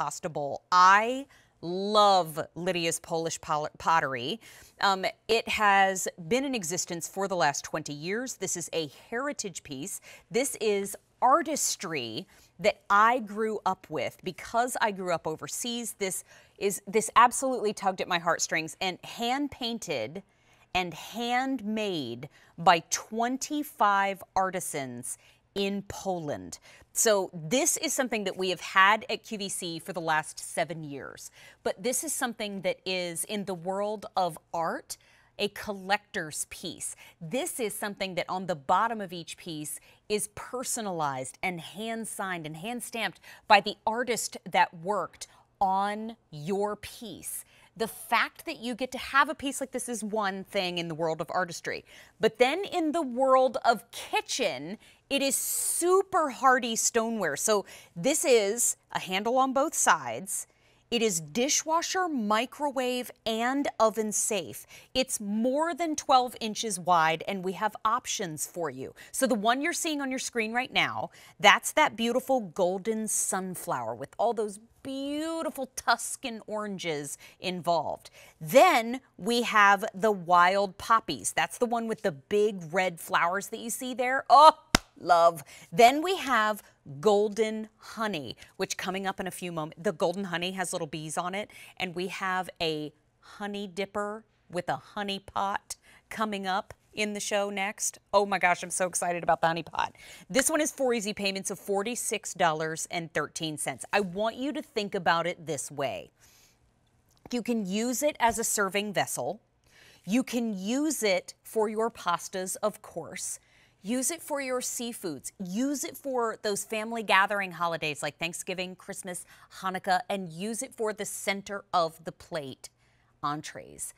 pasta bowl. I love Lydia's Polish pottery. Um, it has been in existence for the last 20 years. This is a heritage piece. This is artistry that I grew up with because I grew up overseas. This is this absolutely tugged at my heartstrings and hand painted and handmade by 25 artisans in Poland. So, this is something that we have had at QVC for the last seven years. But this is something that is in the world of art a collector's piece. This is something that on the bottom of each piece is personalized and hand signed and hand stamped by the artist that worked on your piece the fact that you get to have a piece like this is one thing in the world of artistry. But then in the world of kitchen, it is super hardy stoneware. So this is a handle on both sides. It is dishwasher, microwave, and oven safe. It's more than 12 inches wide, and we have options for you. So the one you're seeing on your screen right now, that's that beautiful golden sunflower with all those beautiful Tuscan oranges involved. Then we have the wild poppies. That's the one with the big red flowers that you see there. Oh, love. Then we have golden honey, which coming up in a few moments, the golden honey has little bees on it. And we have a honey dipper with a honey pot coming up in the show next. Oh my gosh, I'm so excited about the honey pot. This one is four easy payments of $46.13. I want you to think about it this way. You can use it as a serving vessel. You can use it for your pastas, of course. Use it for your seafoods. Use it for those family gathering holidays like Thanksgiving, Christmas, Hanukkah, and use it for the center of the plate entrees.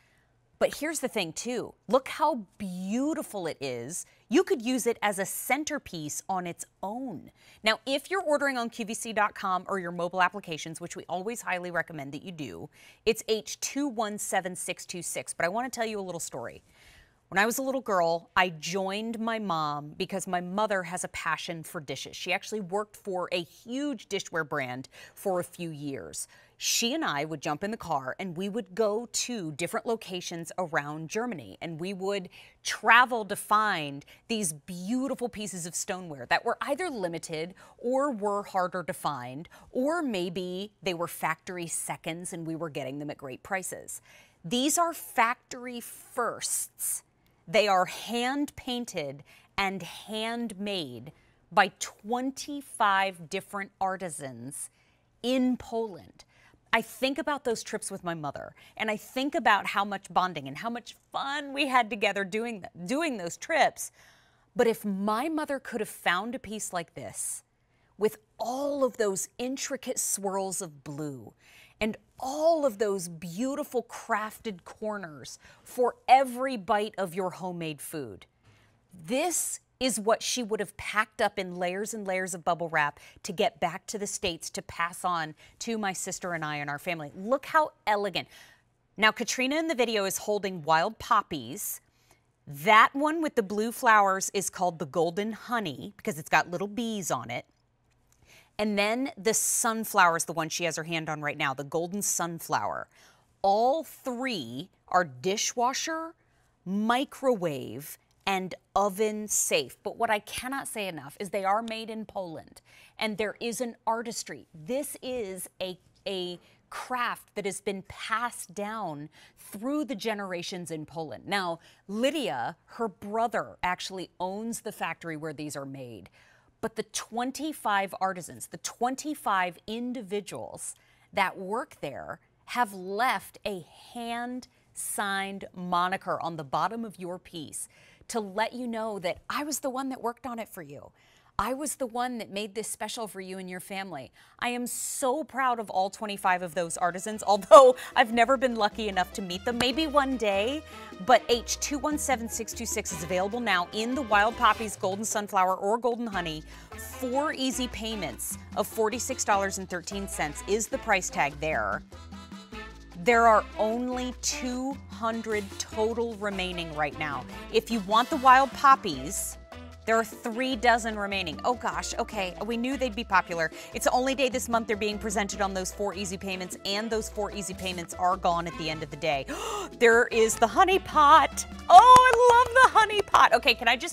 But here's the thing, too. Look how beautiful it is. You could use it as a centerpiece on its own. Now, if you're ordering on QVC.com or your mobile applications, which we always highly recommend that you do, it's H217626. But I want to tell you a little story. When I was a little girl, I joined my mom because my mother has a passion for dishes. She actually worked for a huge dishware brand for a few years. She and I would jump in the car and we would go to different locations around Germany and we would travel to find these beautiful pieces of stoneware that were either limited or were harder to find, or maybe they were factory seconds and we were getting them at great prices. These are factory firsts they are hand painted and handmade by 25 different artisans in Poland. I think about those trips with my mother, and I think about how much bonding and how much fun we had together doing doing those trips. But if my mother could have found a piece like this, with all of those intricate swirls of blue and all of those beautiful crafted corners for every bite of your homemade food. This is what she would have packed up in layers and layers of bubble wrap to get back to the States to pass on to my sister and I and our family. Look how elegant. Now, Katrina in the video is holding wild poppies. That one with the blue flowers is called the golden honey because it's got little bees on it. And then the sunflower is the one she has her hand on right now, the golden sunflower. All three are dishwasher, microwave, and oven safe. But what I cannot say enough is they are made in Poland and there is an artistry. This is a, a craft that has been passed down through the generations in Poland. Now, Lydia, her brother, actually owns the factory where these are made. But the 25 artisans, the 25 individuals that work there have left a hand signed moniker on the bottom of your piece to let you know that I was the one that worked on it for you. I was the one that made this special for you and your family. I am so proud of all 25 of those artisans, although I've never been lucky enough to meet them, maybe one day, but H217626 is available now in the Wild Poppies Golden Sunflower or Golden Honey. Four easy payments of $46.13 is the price tag there. There are only 200 total remaining right now. If you want the Wild Poppies, there are three dozen remaining. Oh gosh, okay, we knew they'd be popular. It's the only day this month they're being presented on those four easy payments, and those four easy payments are gone at the end of the day. there is the honey pot. Oh, I love the honey pot. Okay, can I just